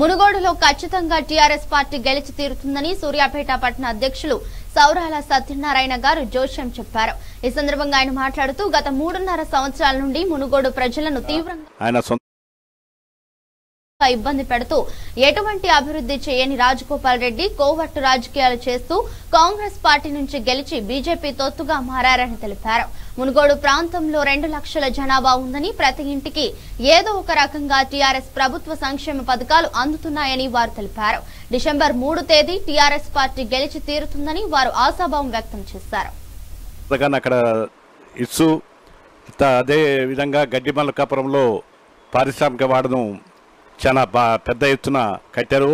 మునుగోడులో ఖచ్చితంగా TRS party గెలిచి తీరుతుందని సూర్యాపేట పట్టణ అధ్యక్షులు సౌరాల సత్యనారాయణ గారు జోష్యం చెప్పారు ఈ సందర్భంగా ఆయన మాట్లాడుతూ గత మూడున్నర సంవత్సరాల నుండి మునుగోడు ప్రజలను తీవ్రంగా ఇబ్బంది పెడుతూ ఎటువంటి అభివృద్ధి చేయని రాజగోపాల్ రెడ్డి కోవట్టు రాజకీయాలు చేస్తూ కాంగ్రెస్ పార్టీ నుంచి గెలిచి బీజేపీ తొత్తుగా మారని తెలిపారు మునుగోడు ప్రాంతంలో రెండు లక్షల జనాభా ఉందని ప్రతి ఇంటికి ఏదో ఒక రకంగా టీఆర్ఎస్ ప్రభుత్వ సంక్షేమ పథకాలు అందుతున్నాయని వారు తెలిపారు డిసెంబర్ మూడు తేదీ టీఆర్ఎస్ పార్టీ గెలిచి తీరుతుందని వారు ఆశాభావం వ్యక్తం చేశారు అక్కడ అదే విధంగా గడ్డి మల్లకాపురంలో పారిశ్రామిక వాడను చాలా బా పెద్ద ఎత్తున కట్టారు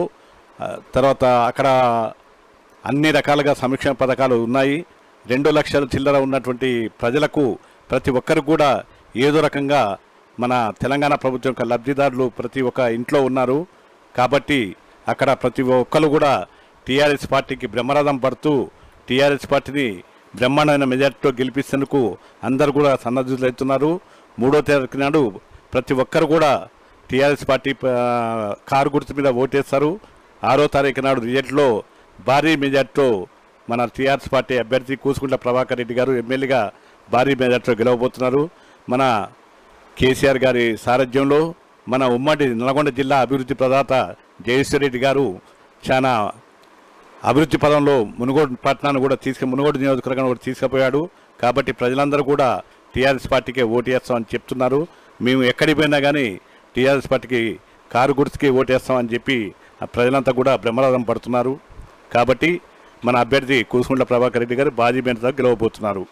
తర్వాత అక్కడ అన్ని రకాలుగా సంక్షేమ పథకాలు ఉన్నాయి రెండు లక్షల చిల్లర ఉన్నటువంటి ప్రజలకు ప్రతి ఒక్కరు కూడా ఏదో రకంగా మన తెలంగాణ ప్రభుత్వం యొక్క లబ్ధిదారులు ప్రతి ఒక్క ఇంట్లో ఉన్నారు కాబట్టి అక్కడ ప్రతి ఒక్కరు కూడా టీఆర్ఎస్ పార్టీకి బ్రహ్మరథం పడుతూ టీఆర్ఎస్ పార్టీని బ్రహ్మాండమైన మెజార్టీతో గెలిపిస్తేందుకు అందరు కూడా అవుతున్నారు మూడో తేదీ నాడు ప్రతి ఒక్కరు కూడా టీఆర్ఎస్ పార్టీ కారు గుర్తు మీద ఓటేస్తారు ఆరో తారీఖు నాడు రిజల్ట్లో భారీ మెజార్టీతో మన టీఆర్ఎస్ పార్టీ అభ్యర్థి కూసుకుంట ప్రభాకర్ రెడ్డి గారు ఎమ్మెల్యేగా భారీ మెజార్టీతో గెలవబోతున్నారు మన కేసీఆర్ గారి సారథ్యంలో మన ఉమ్మడి నల్గొండ జిల్లా అభివృద్ధి ప్రదాత జయేశ్వర్ రెడ్డి గారు చాలా అభివృద్ధి పదంలో మునుగోడు పట్టణాన్ని కూడా తీసుకు మునుగోడు నియోజకవర్గాన్ని కూడా తీసుకుపోయాడు కాబట్టి ప్రజలందరూ కూడా టీఆర్ఎస్ పార్టీకే ఓటు చేస్తామని చెప్తున్నారు మేము ఎక్కడికి పోయినా కానీ టీఆర్ఎస్ పార్టీకి కారు గుర్తుకి ఓటేస్తామని చెప్పి ప్రజలంతా కూడా బ్రహ్మరాదం పడుతున్నారు కాబట్టి మన అభ్యర్థి కూసుకుంట్ల ప్రభాకర్ రెడ్డి గారు బాజీ మేనతో గెలవబోతున్నారు